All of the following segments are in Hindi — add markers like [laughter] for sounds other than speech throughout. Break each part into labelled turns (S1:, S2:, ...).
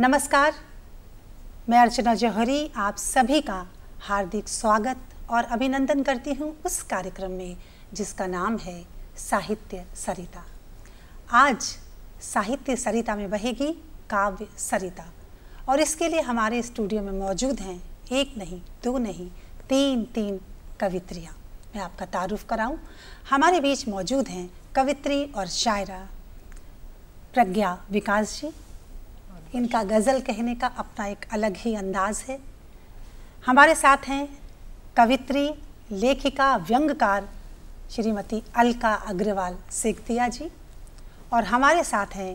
S1: नमस्कार मैं अर्चना जौहरी आप सभी का हार्दिक स्वागत और अभिनंदन करती हूँ उस कार्यक्रम में जिसका नाम है साहित्य सरिता आज साहित्य सरिता में बहेगी काव्य सरिता और इसके लिए हमारे स्टूडियो में मौजूद हैं एक नहीं दो नहीं तीन तीन कवित्रियाँ मैं आपका तारुफ कराऊं हमारे बीच मौजूद हैं कवित्री और शायरा प्रज्ञा विकास जी इनका गज़ल कहने का अपना एक अलग ही अंदाज है हमारे साथ हैं कवित्री लेखिका व्यंगकार श्रीमती अलका अग्रवाल सेगतिया जी और हमारे साथ हैं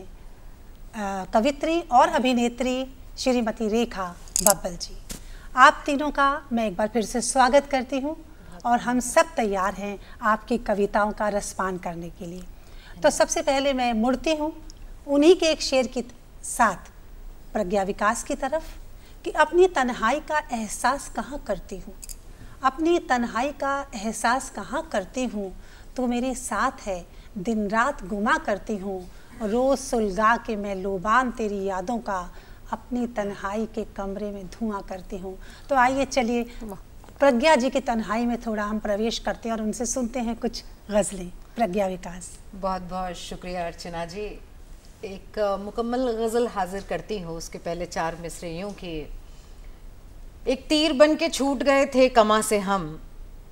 S1: कवित्री और अभिनेत्री श्रीमती रेखा बब्बल जी आप तीनों का मैं एक बार फिर से स्वागत करती हूँ और हम सब तैयार हैं आपकी कविताओं का रसपान करने के लिए तो सबसे पहले मैं मुड़ती हूँ उन्हीं के एक शेर के साथ प्रज्ञा विकास की तरफ कि अपनी तन्हाई का एहसास कहाँ करती हूँ अपनी तन्हाई का एहसास कहाँ करती हूँ तो मेरे साथ है दिन रात गुमा करती हूँ रोज़ सुलगा के मैं लोबान तेरी यादों का अपनी तन्हाई के कमरे में धुआं करती हूँ तो आइए चलिए प्रज्ञा जी की तन्हाई में थोड़ा हम प्रवेश करते हैं और उनसे सुनते हैं कुछ गज़लें प्रज्ञा विकास बहुत
S2: बहुत शुक्रिया अर्चना जी एक मुकम्मल गज़ल हाजिर करती हूँ उसके पहले चार मिसरे यूँ कि एक तीर बन के छूट गए थे कमा से हम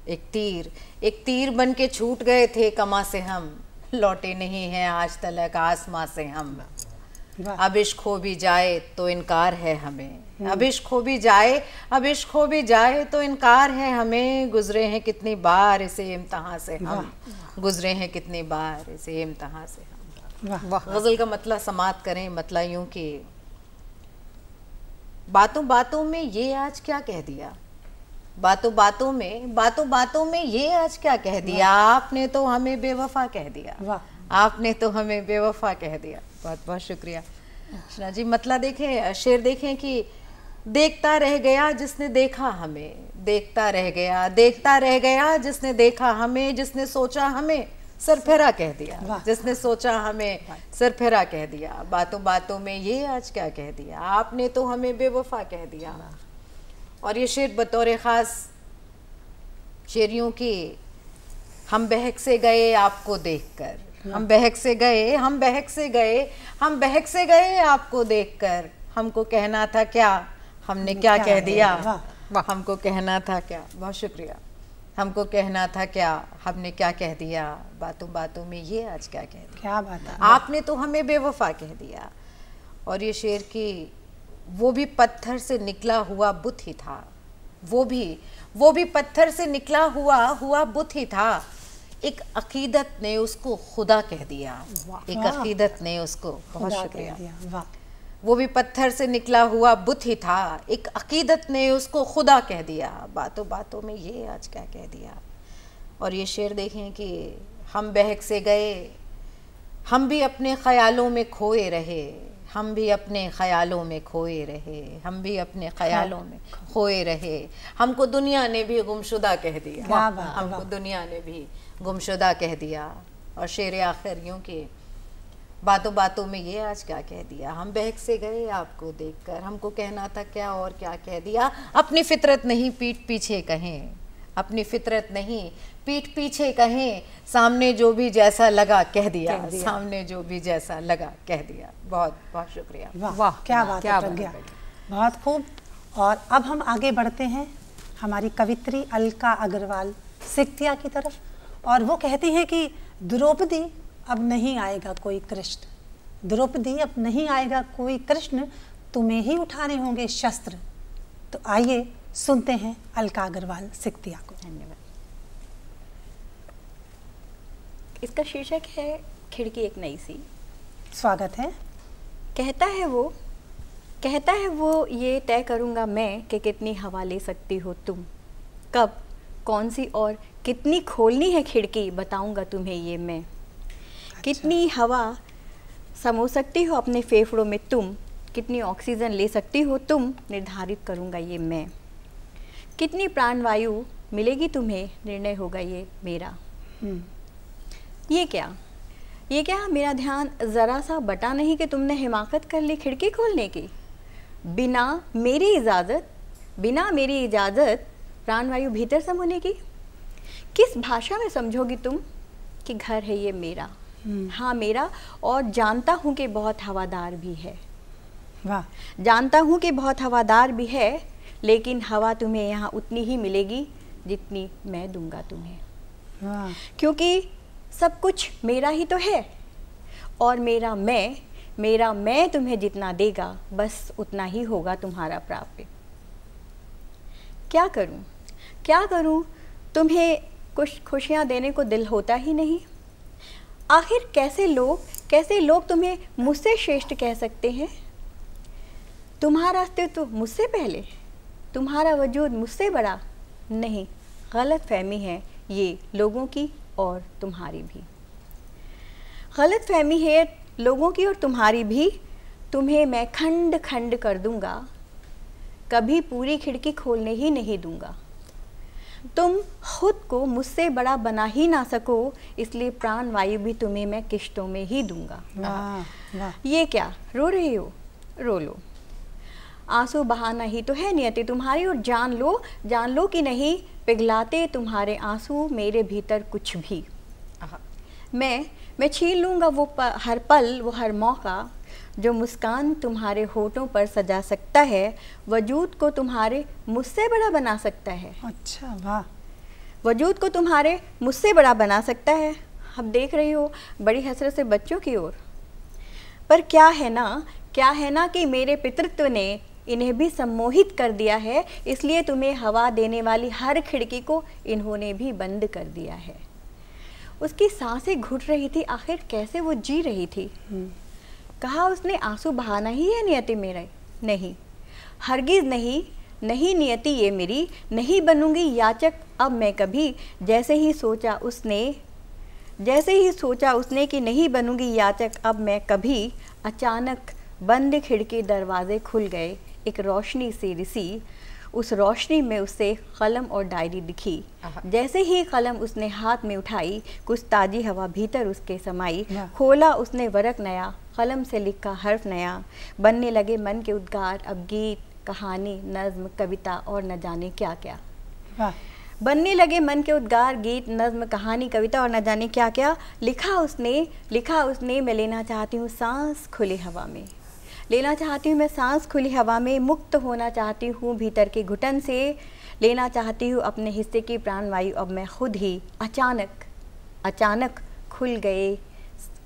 S2: एक तीर एक तीर बन के छूट गए थे कमा से हम लौटे नहीं हैं आज तलक आसमां से हम अब इश्क हो भी जाए तो इनकार है हमें हम्म। अब इश्क हो भी जाए अब इश्क हो भी जाए तो इनकार है हमें गुजरे हैं कितनी बार इसे इम्तहा से हम गुजरे हैं कितनी बार इसे इम्तहा से हम गज़ल का मतला समात करें मतला यूं कि बातों बातों में ये आज क्या कह दिया बातों बातों में बातों बातों में ये आज क्या कह दिया आपने तो हमें बेवफा कह दिया आपने तो हमें बेवफा कह दिया बहुत बहुत शुक्रिया कृष्णा जी मतला देखें शेर देखें कि देखता रह गया जिसने देखा हमें देखता रह गया देखता रह गया जिसने देखा हमें जिसने सोचा हमें सरफेरा कह दिया जिसने सोचा हमें सरफेरा कह दिया बातों बातों में ये आज क्या कह दिया आपने तो हमें बेवफा कह दिया और ये शेर बतौर ख़ास शेरियों की हम बहक से गए आपको देखकर हम बहक से गए हम बहक से गए हम बहक से गए आपको देखकर हमको कहना था क्या हमने क्या, क्या कह दिया हमको कहना था क्या बहुत शुक्रिया हमको कहना था क्या हमने क्या कह दिया बातों बातों में ये आज क्या कह दिया क्या बात है आपने तो हमें बेवफा कह दिया और ये शेर की वो भी पत्थर से निकला हुआ बुत ही था वो भी वो भी पत्थर से निकला हुआ हुआ बुत ही था एक अकीदत ने उसको खुदा कह दिया एक अकीदत ने उसको बहुत शुक्रिया वो भी पत्थर से निकला हुआ बुत ही था एक अकीदत ने उसको खुदा कह दिया बातों बातों में ये आज क्या कह दिया और ये शेर देखें कि हम बहक से गए हम भी अपने ख्यालों में खोए रहे हम भी अपने ख्यालों में खोए रहे हम भी अपने ख्यालों में खोए रहे हमको दुनिया ने भी गुमशुदा कह दिया हमको दुनिया ने भी गुमशुदा कह दिया और शेर आखिर यूँ कि बातों बातों में ये आज क्या कह दिया हम बहक से गए आपको देखकर हमको कहना था क्या और क्या कह दिया अपनी फितरत नहीं पीठ पीछे कहें अपनी फितरत नहीं पीठ पीछे कहें सामने जो भी जैसा लगा कह दिया, कह दिया। सामने जो भी जैसा लगा कह दिया बहुत बहुत शुक्रिया वाह वा, क्या बात क्या बन गया
S1: बहुत खूब और अब हम आगे बढ़ते हैं हमारी कवित्री अलका अग्रवाल सिक्तिया की तरफ और वो कहती हैं कि द्रौपदी अब नहीं आएगा कोई कृष्ण द्रौपदी अब नहीं आएगा कोई कृष्ण तुम्हें ही उठाने होंगे शस्त्र तो आइए सुनते हैं अलका अग्रवाल सिक्तिया
S3: को धन्यवाद इसका शीर्षक है खिड़की एक नई सी स्वागत है कहता है वो कहता है वो ये तय करूंगा मैं कि कितनी हवा ले सकती हो तुम कब कौन सी और कितनी खोलनी है खिड़की बताऊंगा तुम्हें ये मैं अच्छा। कितनी हवा समो सकती हो अपने फेफड़ों में तुम कितनी ऑक्सीजन ले सकती हो तुम निर्धारित करूँगा ये मैं कितनी प्राणवायु मिलेगी तुम्हें निर्णय होगा ये मेरा हम्म। ये क्या ये क्या मेरा ध्यान ज़रा सा बटा नहीं कि तुमने हिमाकत कर ली खिड़की खोलने की बिना मेरी इजाज़त बिना मेरी इजाज़त प्राणवायु भीतर समोने की किस भाषा में समझोगी तुम कि घर है ये मेरा हम्म। हाँ मेरा और जानता हूँ कि बहुत हवादार भी है वाह जानता हूँ कि बहुत हवादार भी है लेकिन हवा तुम्हें यहाँ उतनी ही मिलेगी जितनी मैं दूंगा तुम्हें क्योंकि सब कुछ मेरा ही तो है और मेरा मैं मेरा मैं तुम्हें जितना देगा बस उतना ही होगा तुम्हारा प्राप्य क्या करूं क्या करूं तुम्हें कुछ खुशियां देने को दिल होता ही नहीं आखिर कैसे लोग कैसे लोग तुम्हें मुझसे श्रेष्ठ कह सकते हैं तुम्हारा अस्तित्व मुझसे पहले तुम्हारा वजूद मुझसे बड़ा नहीं गलत फहमी है ये लोगों की और तुम्हारी भी गलत फहमी है लोगों की और तुम्हारी भी तुम्हें मैं खंड खंड कर दूंगा कभी पूरी खिड़की खोलने ही नहीं दूंगा तुम खुद को मुझसे बड़ा बना ही ना सको इसलिए प्राण वायु भी तुम्हें मैं किश्तों में ही दूंगा ये क्या रो रही हो रो लो आंसू बहाना ही तो है नियति तुम्हारी और जान लो जान लो कि नहीं पिघलाते तुम्हारे आंसू मेरे भीतर कुछ भी मैं मैं छीन लूँगा वो हर पल वो हर मौका जो मुस्कान तुम्हारे होठों पर सजा सकता है वजूद को तुम्हारे मुझसे बड़ा बना सकता है अच्छा वाह वजूद को तुम्हारे मुझसे बड़ा बना सकता है अब देख रही हो बड़ी हसरत से बच्चों की ओर पर क्या है ना क्या है ना कि मेरे पितृत्व ने इन्हें भी सम्मोहित कर दिया है इसलिए तुम्हें हवा देने वाली हर खिड़की को इन्होंने भी बंद कर दिया है उसकी सांसें घुट रही थी आखिर कैसे वो जी रही थी हम्म। कहा उसने आंसू बहाना ही है नियति मेरे नहीं हरगिज़ नहीं नहीं नियति ये मेरी नहीं बनूंगी याचक अब मैं कभी जैसे ही सोचा उसने जैसे ही सोचा उसने कि नहीं बनूंगी याचक अब मैं कभी अचानक बंद खिड़की दरवाजे खुल गए एक रोशनी सी रिसी उस रोशनी में उसे कलम और डायरी दिखी जैसे ही कलम उसने हाथ में उठाई कुछ ताजी हवा भीतर उसके समाई खोला उसने वरक नया कलम से लिखा हर्फ नया बनने लगे मन के उद्गार अब गीत कहानी नज्म कविता और न जाने क्या क्या बनने लगे मन के उद्गार गीत नज्म कहानी कविता और न जाने क्या क्या लिखा उसने लिखा उसने मैं लेना चाहती हूँ सांस खुली हवा में लेना चाहती हूँ मैं सांस खुली हवा में मुक्त होना चाहती हूँ भीतर के घुटन से लेना चाहती हूँ अपने हिस्से की प्राणवायु अब मैं खुद ही अचानक अचानक खुल गए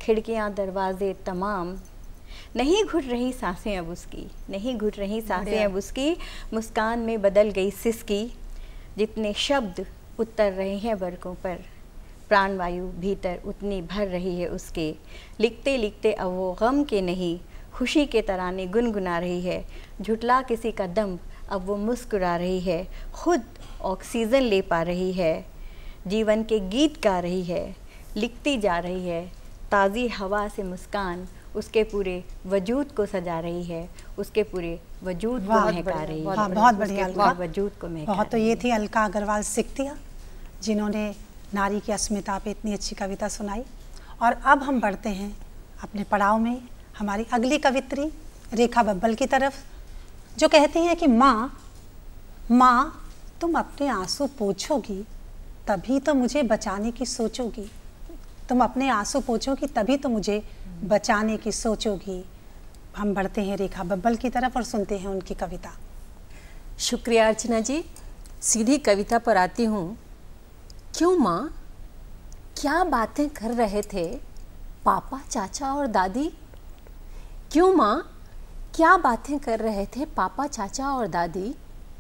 S3: खिड़कियाँ दरवाजे तमाम नहीं घुट रही सांसें अब उसकी नहीं घुट रही सांसें अब उसकी मुस्कान में बदल गई सिसकी जितने शब्द उतर रहे हैं वर्गों पर प्राणवायु भीतर उतनी भर रही है उसके लिखते लिखते अब वो गम के नहीं खुशी के तराने गुनगुना रही है झुटला किसी का दम अब वो मुस्कुरा रही है खुद ऑक्सीजन ले पा रही है जीवन के गीत गा रही है लिखती जा रही है ताज़ी हवा से मुस्कान उसके पूरे वजूद को सजा रही है उसके पूरे वजूद को महका रही है बहुत, बढ़िया वजूद को महका
S1: बहुत तो ये थी अलका अग्रवाल सिक्तिया जिन्होंने नारी की अस्मिता पे इतनी अच्छी कविता सुनाई और अब हम बढ़ते हैं अपने पड़ाव में हमारी अगली कवित्री रेखा बब्बल की तरफ जो कहती हैं कि माँ माँ तुम अपने आंसू पोछोगी तभी तो मुझे बचाने की सोचोगी तुम अपने आंसू पोछोगी तभी तो मुझे बचाने की सोचोगी हम बढ़ते हैं रेखा बब्बल की तरफ और सुनते
S4: हैं उनकी कविता शुक्रिया अर्चना जी सीधी कविता पर आती हूँ क्यों माँ क्या बातें कर रहे थे पापा चाचा और दादी क्यों माँ क्या बातें कर रहे थे पापा चाचा और दादी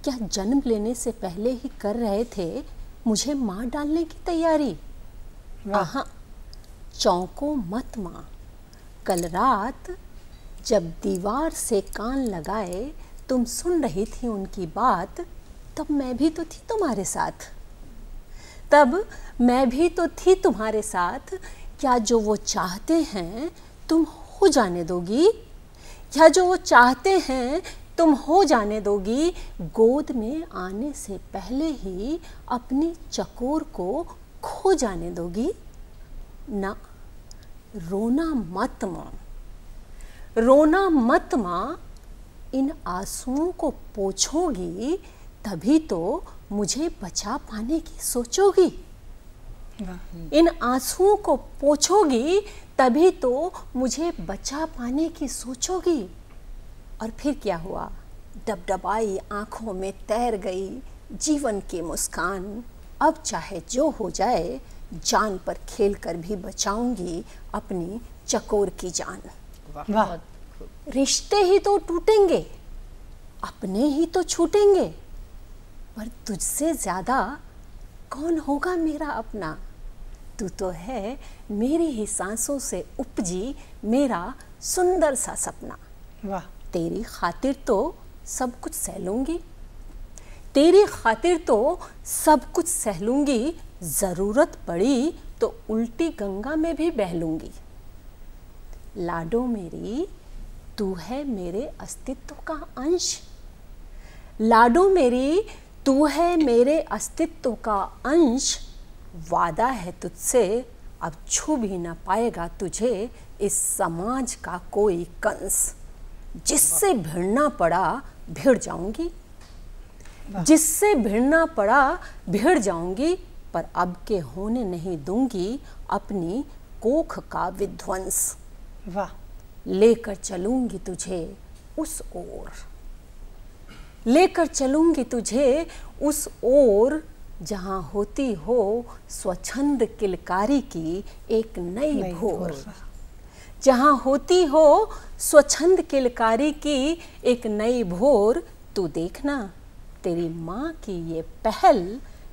S4: क्या जन्म लेने से पहले ही कर रहे थे मुझे माँ डालने की तैयारी हाँ चौंको मत माँ कल रात जब दीवार से कान लगाए तुम सुन रही थी उनकी बात तब मैं भी तो थी तुम्हारे साथ तब मैं भी तो थी तुम्हारे साथ क्या जो वो चाहते हैं तुम हो जाने दोगी या जो वो चाहते हैं तुम हो जाने दोगी गोद में आने से पहले ही अपनी चकोर को खो जाने दोगी ना रोना मत माँ रोना मत माँ इन आंसुओं को पोछोगी तभी तो मुझे बचा पाने की सोचोगी हाँ। इन आंसुओं को पोछोगी तभी तो मुझे बचा पाने की सोचोगी और फिर क्या हुआ डबडबाई आंखों में तैर गई जीवन की मुस्कान अब चाहे जो हो जाए जान पर खेल कर भी बचाऊंगी अपनी चकोर की जान रिश्ते ही तो टूटेंगे अपने ही तो छूटेंगे पर तुझसे ज़्यादा कौन होगा मेरा अपना तू तो है मेरी ही सांसों से उपजी मेरा सुंदर सा सपना वाह तेरी खातिर तो सब कुछ सहलूंगी तेरी खातिर तो सब कुछ सहलूंगी ज़रूरत पड़ी तो उल्टी गंगा में भी बहलूंगी लाडो मेरी तू है मेरे अस्तित्व का अंश लाडो मेरी तू है मेरे अस्तित्व का अंश वादा है तुझसे अब छू भी ना पाएगा तुझे इस समाज का कोई कंस जिससे भिड़ना पड़ा भिड़ जाऊंगी जिससे भिड़ना पड़ा भिड़ जाऊंगी पर अब के होने नहीं दूंगी अपनी कोख का विध्वंस वाह लेकर चलूंगी तुझे उस ओर लेकर चलूंगी तुझे उस ओर जहाँ होती हो स्वच्छंद किलकारी की एक नई भोर जहाँ होती हो स्वच्छंद किलकारी की एक नई भोर तू देखना तेरी माँ की ये पहल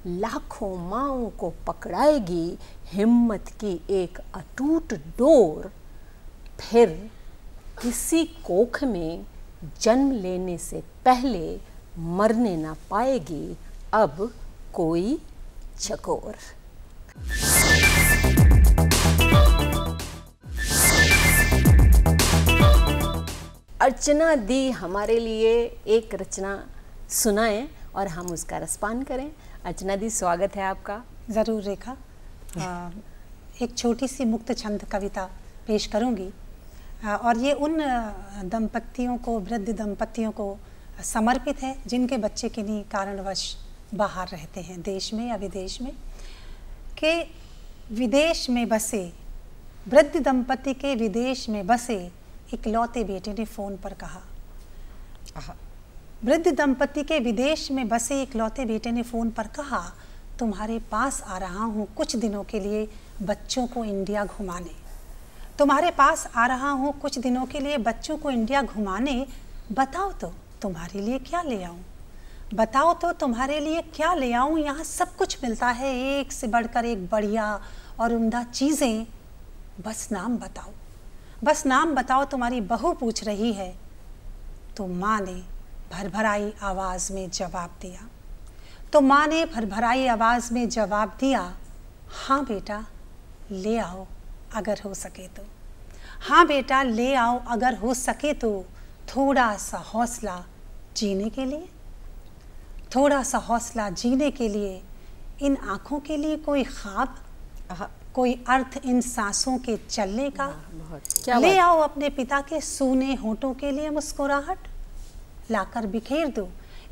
S4: लाखों माओ को पकड़ाएगी हिम्मत की एक अटूट डोर फिर किसी कोख में जन्म लेने से पहले मरने ना पाएगी अब कोई चकोर अर्चना दी हमारे लिए एक रचना सुनाएं और हम उसका रसपान करें अर्चना दी स्वागत है आपका
S1: ज़रूर रेखा आ, एक छोटी सी मुक्त छंद कविता पेश करूंगी हाँ, और ये उन दंपतियों को वृद्ध दंपतियों को समर्पित है जिनके बच्चे किन्हीं कारणवश बाहर रहते हैं देश में या विदेश में के विदेश में बसे वृद्ध दंपति के विदेश में बसे इकलौते बेटे ने फ़ोन पर कहा वृद्ध दंपति के विदेश में बसे इकलौते बेटे ने फ़ोन पर कहा तुम्हारे पास आ रहा हूँ कुछ दिनों के लिए बच्चों को इंडिया घुमाने तुम्हारे पास आ रहा हूँ कुछ दिनों के लिए बच्चों को इंडिया घुमाने बताओ तो तुम्हारे लिए क्या ले आऊँ बताओ तो तुम्हारे लिए क्या ले आऊँ यहाँ सब कुछ मिलता है एक से बढ़कर एक बढ़िया और उम्दा चीज़ें बस नाम बताओ बस नाम बताओ तुम्हारी बहू पूछ रही है तो माँ ने भरभराई आवाज़ में जवाब दिया तो माँ ने भरभराई आवाज़ में जवाब दिया हाँ बेटा ले आओ अगर हो सके तो हाँ बेटा ले आओ अगर हो सके तो थोड़ा सा हौसला जीने के लिए थोड़ा सा हौसला जीने के लिए इन आँखों के लिए कोई ख्वाब कोई अर्थ इन सांसों के चलने का क्या ले आओ अपने पिता के सूने होठों के लिए मुस्कुराहट लाकर बिखेर दो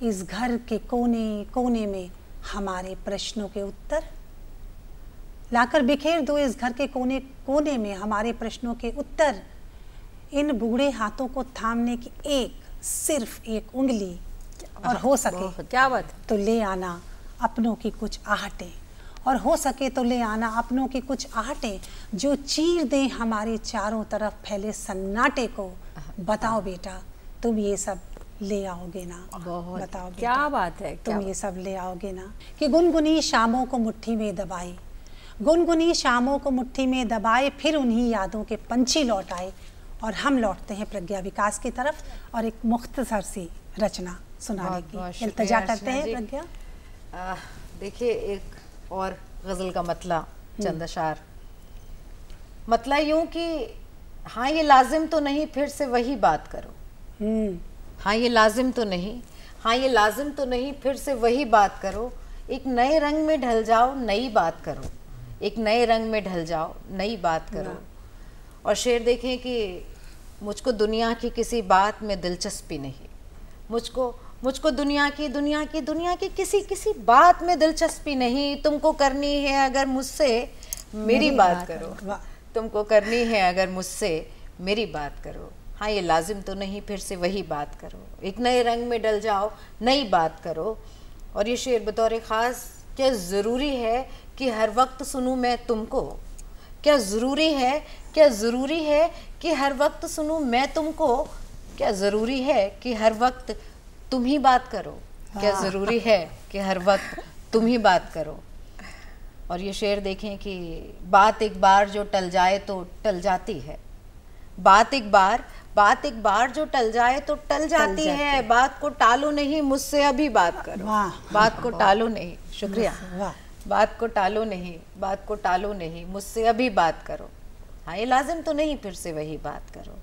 S1: इस घर के कोने कोने में हमारे प्रश्नों के उत्तर लाकर बिखेर दो इस घर के कोने कोने में हमारे प्रश्नों के उत्तर इन बूढ़े हाथों को थामने की एक सिर्फ एक उंगली और हो सके क्या बात तो ले आना अपनों की कुछ आहटें और हो सके तो ले आना अपनों की कुछ आहटें जो चीर दें हमारे चारों तरफ फैले सन्नाटे को बताओ बेटा तुम ये सब ले आओगे ना बताओ क्या बात है तुम ये सब ले आओगे ना कि गुनगुनी शामों को मुट्ठी में दबाई गुनगुनी शामों को मुट्ठी में दबाए फिर उन्हीं यादों के पंछी लौट आए और हम लौटते हैं प्रज्ञा विकास की तरफ और एक मुख्तसर सी रचना सुनाने की इल्तजा करते हैं
S2: प्रज्ञा देखिए एक और गज़ल का मतला हम्म। चंदशार मतला यूं कि हाँ ये लाजिम तो नहीं फिर से वही बात करो हम्म। हाँ ये लाजिम तो नहीं हाँ ये लाजिम तो नहीं फिर से वही बात करो एक नए रंग में ढल जाओ नई बात करो एक नए रंग में ढल जाओ नई बात हाँ। करो और शेर देखें कि मुझको दुनिया की किसी बात में दिलचस्पी नहीं मुझको मुझको दुनिया की दुनिया की दुनिया की किसी किसी बात में दिलचस्पी नहीं तुमको करनी है अगर मुझसे मेरी बात करो तुमको करनी है अगर मुझसे मेरी बात करो हाँ ये लाजिम तो नहीं फिर से वही बात करो एक नए रंग में डल जाओ नई बात करो और ये शेर बतौर ख़ास क्या ज़रूरी है कि हर वक्त सुनूं मैं तुमको क्या ज़रूरी है क्या ज़रूरी है कि हर वक्त सुनूं मैं तुमको क्या ज़रूरी है कि हर वक्त तुम ही बात करो क्या हाँ। ज़रूरी है कि हर वक्त तुम ही बात करो और ये शेर देखें कि बात एक बार जो टल जाए तो टल जाती है बात एक बार बात एक बार जो टल जाए तो टल जाती, जाती है।, है बात को टालो नहीं मुझसे अभी बात करो बात को टालो नहीं शुक्रिया वाह बात को टालो नहीं बात को टालो नहीं मुझसे अभी बात करो हाँ ये लाजिम तो नहीं फिर से वही बात करो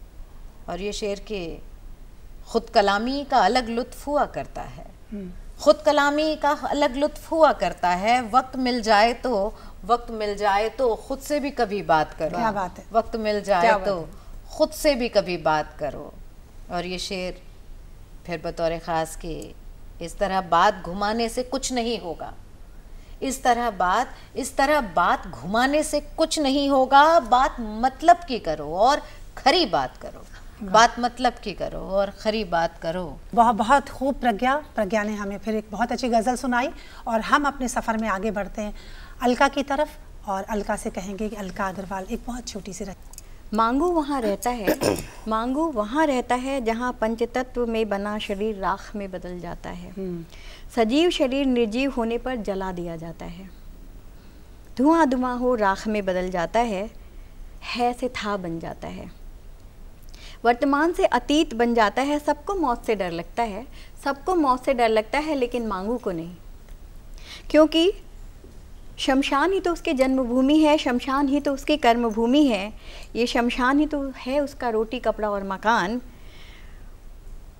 S2: और ये शेर के ख़ुद कलामी का अलग लुत्फ हुआ करता है हम्म। ख़ुद कलामी का अलग लुत्फ हुआ करता है वक्त मिल जाए तो वक्त मिल जाए तो खुद से भी कभी बात करो क्या बात है वक्त मिल जाए तो खुद से भी कभी बात करो और ये शेर फिर बतौर ख़ास के इस तरह बात घुमाने से कुछ नहीं होगा इस तरह बात इस तरह बात घुमाने से कुछ नहीं होगा बात मतलब की करो और खरी बात करो बात मतलब की करो और खरी बात करो बहुत
S1: बहुत खूब प्रज्ञा प्रज्ञा ने हमें फिर एक बहुत अच्छी गज़ल सुनाई और हम अपने सफ़र में आगे बढ़ते हैं अलका की तरफ और अलका से कहेंगे कि अलका अग्रवाल एक बहुत छोटी सी रख
S3: मांगू वहाँ रहता है [coughs] मांगू वहाँ रहता है जहाँ पंचतत्व में बना शरीर राख में बदल जाता है हम्म। सजीव शरीर निर्जीव होने पर जला दिया जाता है धुआं धुआं हो राख में बदल जाता है है से था बन जाता है वर्तमान से अतीत बन जाता है सबको मौत से डर लगता है सबको मौत से डर लगता है लेकिन मांगू को नहीं क्योंकि शमशान ही तो उसकी जन्मभूमि है शमशान ही तो उसकी कर्मभूमि है ये शमशान ही तो है उसका रोटी कपड़ा और मकान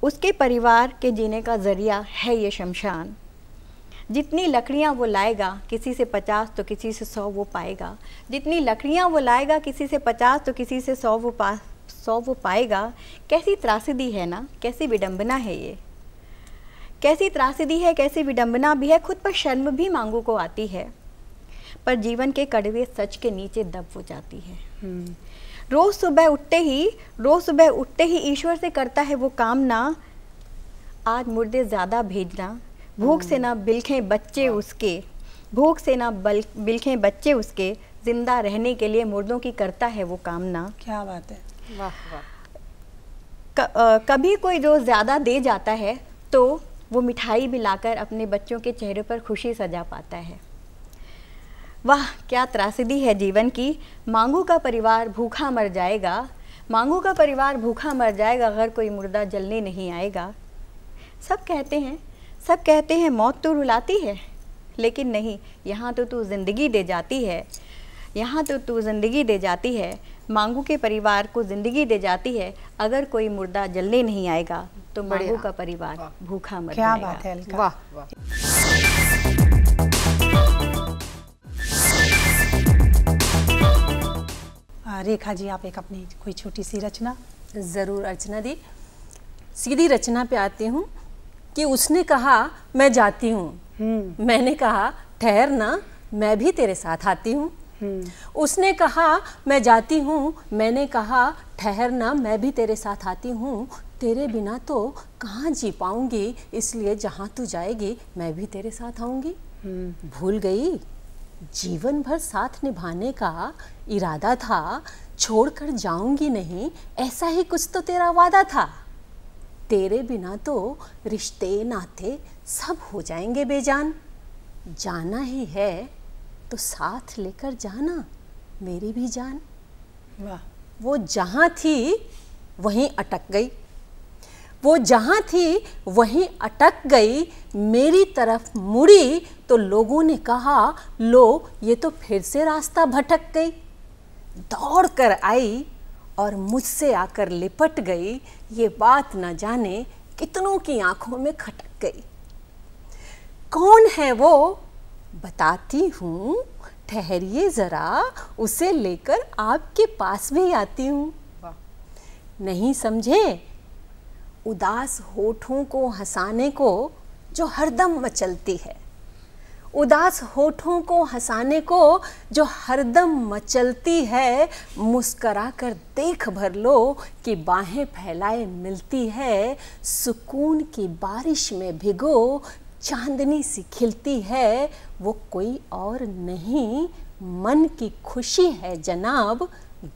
S3: उसके परिवार के जीने का ज़रिया है ये शमशान जितनी लकड़ियाँ वो लाएगा किसी से पचास तो किसी से सौ वो पाएगा जितनी लकड़ियाँ वो लाएगा किसी से पचास तो किसी से सौ वो पा सौ वो पाएगा कैसी त्रासदी है ना कैसी विडम्बना है ये कैसी त्रासदी है कैसी विडंबना भी है खुद पर शर्म भी मांगों को आती है पर जीवन के कड़वे सच के नीचे दब हो जाती है हम्म। रोज़ सुबह उठते ही रोज़ सुबह उठते ही ईश्वर से करता है वो कामना आज मुर्दे ज़्यादा भेजना भूख से ना बिलखें बच्चे हाँ। उसके भूख से ना बल बिलखें बच्चे उसके ज़िंदा रहने के लिए मुर्दों की करता है वो कामना क्या बात है कभी कोई जो ज़्यादा दे जाता है तो वो मिठाई भी लाकर अपने बच्चों के चेहरे पर खुशी सजा पाता है वाह क्या त्रासदी है जीवन की मांगू का परिवार भूखा मर जाएगा मांगू का परिवार भूखा मर जाएगा अगर कोई मुर्दा जलने नहीं आएगा सब कहते हैं सब कहते हैं मौत तो रुलाती है लेकिन नहीं यहाँ तो तू ज़िंदगी दे जाती है यहाँ तो तू ज़िंदगी दे जाती है मांगू के परिवार को ज़िंदगी दे जाती है अगर कोई मुर्दा जलने नहीं आएगा तो मांगू का परिवार भूखा मर क्या बात है
S1: हाँ, रेखा जी आप एक अपनी
S4: कोई छोटी सी रचना ज़रूर अर्चना दी सीधी रचना पे आती हूँ कि उसने कहा मैं जाती हूँ हम्म। मैंने कहा ठहर ना मैं भी तेरे साथ आती हूँ हम्म। उसने कहा मैं जाती हूँ मैंने कहा ठहरना मैं भी तेरे साथ आती हूँ तेरे बिना तो कहाँ जी पाऊंगी इसलिए जहाँ तू जाएगी मैं भी तेरे साथ आऊंगी हम्म। भूल गई जीवन भर साथ निभाने का इरादा था छोड़कर जाऊंगी नहीं ऐसा ही कुछ तो तेरा वादा था तेरे बिना तो रिश्ते नाते सब हो जाएंगे बेजान जाना ही है तो साथ लेकर जाना मेरी भी जान वाह वो जहाँ थी वहीं अटक गई वो जहाँ थी वहीं अटक गई मेरी तरफ मुड़ी तो लोगों ने कहा लो ये तो फिर से रास्ता भटक गई दौड़ कर आई और मुझसे आकर लिपट गई ये बात न जाने कितनों की आंखों में खटक गई कौन है वो बताती हूँ ठहरिए ज़रा उसे लेकर आपके पास भी आती हूँ नहीं समझे उदास होठों को हंसाने को जो हरदम मचलती है उदास होठों को हंसाने को जो हरदम मचलती है मुस्करा कर देख भर लो कि बाहें फैलाए मिलती है सुकून की बारिश में भिगो चांदनी सी खिलती है वो कोई और नहीं मन की खुशी है जनाब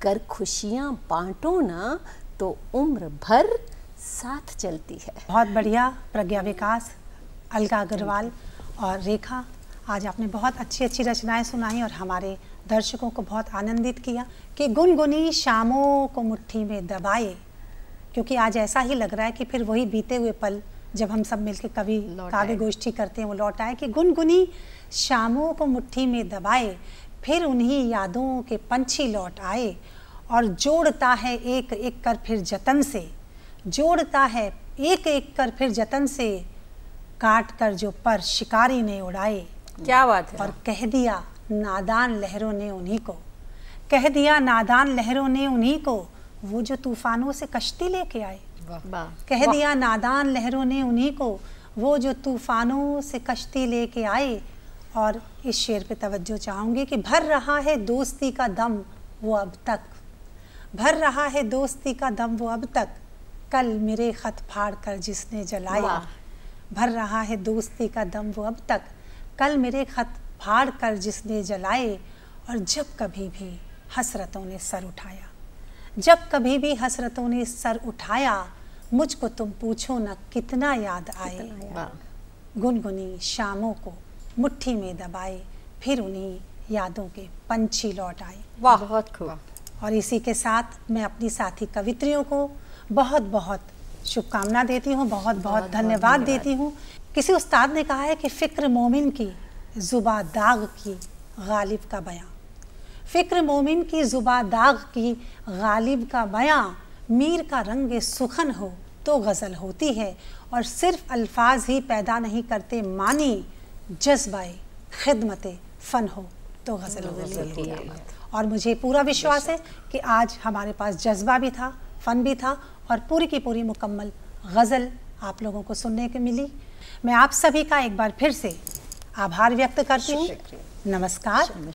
S4: गर खुशियाँ बांटो ना तो उम्र भर साथ चलती है बहुत बढ़िया
S1: प्रज्ञा विकास अलका अग्रवाल और रेखा आज आपने बहुत अच्छी अच्छी रचनाएं सुनाई और हमारे दर्शकों को बहुत आनंदित किया कि गुनगुनी शामों को मुट्ठी में दबाए क्योंकि आज ऐसा ही लग रहा है कि फिर वही बीते हुए पल जब हम सब मिलकर कवि काव्य गोष्ठी करते हैं वो लौट आए कि गुनगुनी शामों को मुट्ठी में दबाए फिर उन्हीं यादों के पंछी लौट आए और जोड़ता है एक एक कर फिर जतन से जोड़ता है एक एक कर फिर जतन से काट कर जो पर शिकारी ने उड़ाए क्या बात है और कह दिया नादान लहरों ने उन्हीं को कह दिया नादान लहरों ने उन्हीं को वो जो तूफानों से कश्ती लेके आए कह दिया नादान लहरों ने उन्हीं को वो जो तूफानों से कश्ती लेके आए और इस शेर पे तवज्जो चाहूंगी कि भर रहा है दोस्ती का दम वो अब तक भर रहा है दोस्ती का दम वो अब तक कल मेरे खत फाड़ कर जिसने जलाया भर रहा है दोस्ती का दम वो अब तक कल मेरे खत फाड़ कर जिसने जलाए और जब कभी भी हसरतों ने सर उठाया जब कभी भी हसरतों ने सर उठाया मुझको तुम पूछो ना कितना याद आए गुनगुनी शामों को मुट्ठी में दबाए फिर उन्हीं यादों के पंछी लौट आए वाह बहुत खूब और इसी के साथ मैं अपनी साथी कवित्रियों को बहुत बहुत शुभकामना देती हूँ बहुत बहुत धन्यवाद देती हूँ किसी उस्ताद ने कहा है कि फ़िक्र मोमिन की ज़ुबा दाग की गालिब का बयां फ़िक्र मोमिन की ज़ुबा दाग की गालिब का बयां मीर का रंग सुखन हो तो गज़ल होती है और सिर्फ अल्फाज ही पैदा नहीं करते मानी जज्बाए खिदमत फ़न हो तो गज़ल तो होती है और मुझे पूरा विश्वास है कि आज हमारे पास जज्बा भी था फ़न भी था और पूरी की पूरी मुकम्मल गज़ल आप लोगों को सुनने को मिली मैं आप सभी का एक बार फिर से आभार व्यक्त करती हूँ नमस्कार